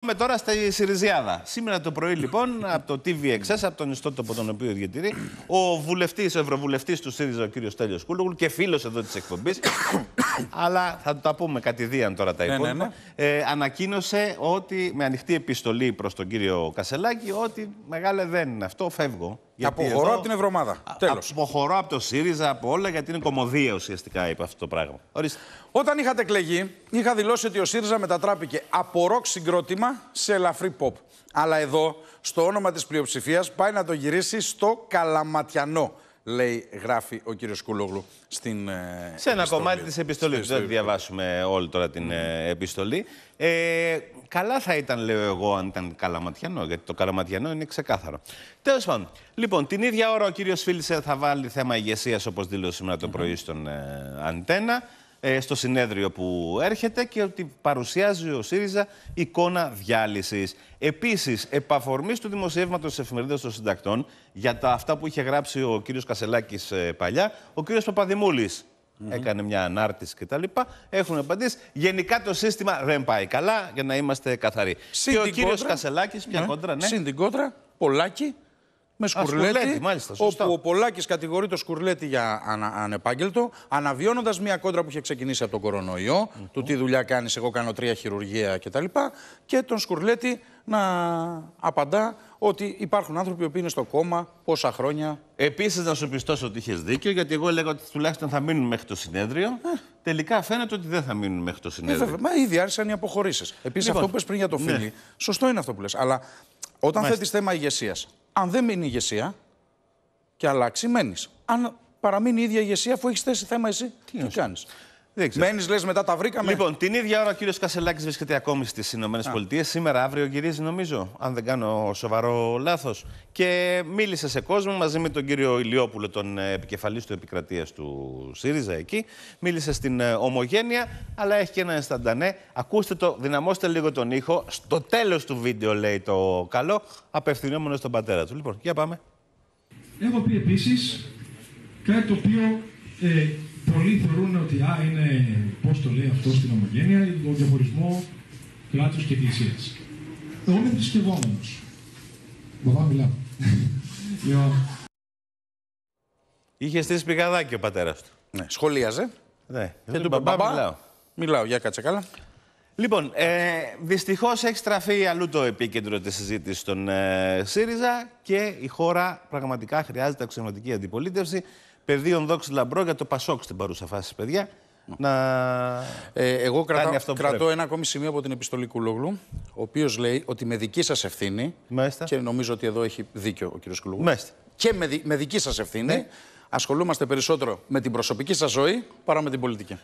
Πάμε τώρα στη Σιριζιάδα. Σήμερα το πρωί, λοιπόν, από το TVXS, από τον ιστότοπο τον οποίο διατηρεί, ο βουλευτής, ο ευρωβουλευτής του ΣΥΡΙΖΑ, ο κ. Τέλειο Κούλογλου και φίλος εδώ της εκπομπής, αλλά θα τα πούμε κατηδίαν τώρα τα ναι, ναι, υπόλοιπα. Ναι. Ε, ανακοίνωσε ότι με ανοιχτή επιστολή προς τον κύριο Κασελάκη ότι μεγάλε δεν είναι αυτό, φεύγω. Αποχωρώ από την Ευρωμάδα. Τέλος. Αποχωρώ από το ΣΥΡΙΖΑ, από όλα, γιατί είναι κομμωδία ουσιαστικά είπε αυτό το πράγμα. Ορίστε. Όταν είχατε εκλεγεί, είχα δηλώσει ότι ο ΣΥΡΙΖΑ μετατράπηκε από ροκ συγκρότημα σε ελαφρύ pop. Αλλά εδώ, στο όνομα της πλειοψηφίας, πάει να το γυρίσει στο καλαματιανό λέει, γράφει ο κύριος Κούλογλου στην. Ε, Σε ένα κομμάτι της επιστολής. Δεν διαβάσουμε όλη τώρα την ε, επιστολή. Ε, καλά θα ήταν, λέω εγώ, αν ήταν καλαματιανό, γιατί το καλαματιανό είναι ξεκάθαρο. Τέλος πάντων, λοιπόν, την ίδια ώρα ο κύριος φίλης θα βάλει θέμα ηγεσίας, όπως δήλωσε σήμερα το πρωί στον ε, Αντένα. Ε, στο συνέδριο που έρχεται και ότι παρουσιάζει ο ΣΥΡΙΖΑ εικόνα διάλυσης. Επίσης, επαφορμής του δημοσιεύματος της Εφημερίδας των Συντακτών για τα αυτά που είχε γράψει ο κ. Κασελάκης ε, παλιά, ο κ. παπαδημουλη Έκανε μια ανάρτηση κτλ. Έχουν απαντήσει. Γενικά το σύστημα δεν πάει καλά, για να είμαστε καθαροί. Συν και ο κύριο Κασελάκης, πια κόντρα, ναι. Συν την κόντρα, πολλάκι με σκουρλέτη. σκουρλέτη μάλιστα, όπου ο Πολάκης κατηγορεί το σκουρλέτη για ανα, ανεπάγγελτο, αναβιώνοντας μια κόντρα που είχε ξεκινήσει από τον κορονοϊό, mm -hmm. του τι δουλειά κάνεις, εγώ κάνω τρία χειρουργία κτλ. Και τον σκουρλέτη να απαντά ότι υπάρχουν άνθρωποι που είναι στο κόμμα πόσα χρόνια. Επίσης, να σου πιστώσω ότι είχες δίκιο, γιατί εγώ έλεγα ότι τουλάχιστον θα μείνουν μέχρι το συνέδριο. Ε. Τελικά φαίνεται ότι δεν θα μείνουν μέχρι το ε, συνέδριο. μα ήδη άρχισαν οι αποχωρήσεις. Επίσης, λοιπόν, αυτό που πριν για το ναι. φίλι, σωστό είναι αυτό που λες. Αλλά όταν θέτεις θέμα ηγεσίας, αν δεν μείνει η ηγεσία και αλλάξει, μένεις. Αν παραμείνει η ίδια ηγεσία, αφού έχεις θέσει θέμα εσύ, τι, τι κάνει. Μένεις, λες, μετά τα βρήκαμε. Λοιπόν, την ίδια ώρα ο κύριος Κασελάκης βρίσκεται ακόμη στι ΗΠΑ. Σήμερα, αύριο γυρίζει, νομίζω, αν δεν κάνω σοβαρό λάθος. Και μίλησε σε κόσμο μαζί με τον κύριο Ηλιόπουλο, τον ε, επικεφαλής του επικρατείας του ΣΥΡΙΖΑ εκεί. Μίλησε στην ε, Ομογένεια, αλλά έχει και ένα ενσταντανέ. Ακούστε το, δυναμώστε λίγο τον ήχο. Στο τέλος του βίντεο, λέει το καλό, απευθυνόμενος στον πατέρα του. Λοιπόν, για πάμε. Έχω πει επίσης κάτι το οποίο ε, πολλοί θεωρούν ότι α, είναι, πώς το λέει αυτό στην ομογένεια, ο διαχωρισμό κράτους και εκκλησίας. Εγώ είμαι θρησκευόμενο. Μπαμπά μιλάω. Είχε στήσει πηγαδάκι ο πατέρας του. Ναι, σχολίαζε. Ναι. Και ε, του μπαμπά, μιλάω. Μιλάω, για κάτσε καλά. Λοιπόν, ε, δυστυχώς έχει στραφεί αλλού το επίκεντρο της συζήτησης στον ε, ΣΥΡΙΖΑ και η χώρα πραγματικά χρειάζεται αξιωματική αντιπολίτευση πεδίων δόξης λαμπρό για το Πασόκ στην παρούσα φάση, παιδιά. Ναι. Ε, εγώ αυτό κρατώ ένα ακόμη σημείο από την επιστολή Κουλόγλου, ο οποίος λέει ότι με δική σας ευθύνη. Και νομίζω ότι εδώ έχει δίκιο ο κ. Κουλόγλου. Και με, δική σας ευθύνη ναι. ασχολούμαστε περισσότερο με την προσωπική σας ζωή παρά με την πολιτική.